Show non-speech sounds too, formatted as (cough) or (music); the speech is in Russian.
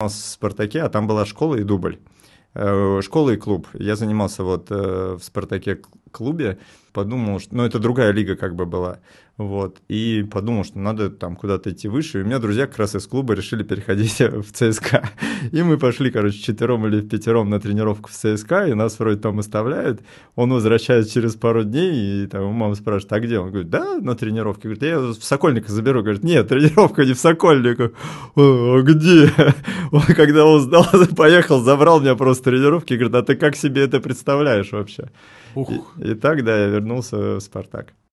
в «Спартаке», а там была школа и дубль. Э, Школа и клуб. Я занимался вот э, в «Спартаке» клубе, подумал, что... Ну, это другая лига как бы была, вот. И подумал, что надо там куда-то идти выше. И у меня друзья как раз из клуба решили переходить (laughs) в ЦСКА. И мы пошли, короче, четвером или пятером на тренировку в ЦСКА, и нас вроде там оставляют. Он возвращается через пару дней, и там мама спрашивает, а где? Он говорит, да, на тренировке. Говорит, я в Сокольника заберу. Говорит, нет, тренировка не в Сокольнику. «Э, а где? (laughs) Он, когда узнал, (laughs) поехал, забрал меня просто тренировки и говорит, а ты как себе это представляешь вообще? Ух. И, и так, да, я вернулся в «Спартак».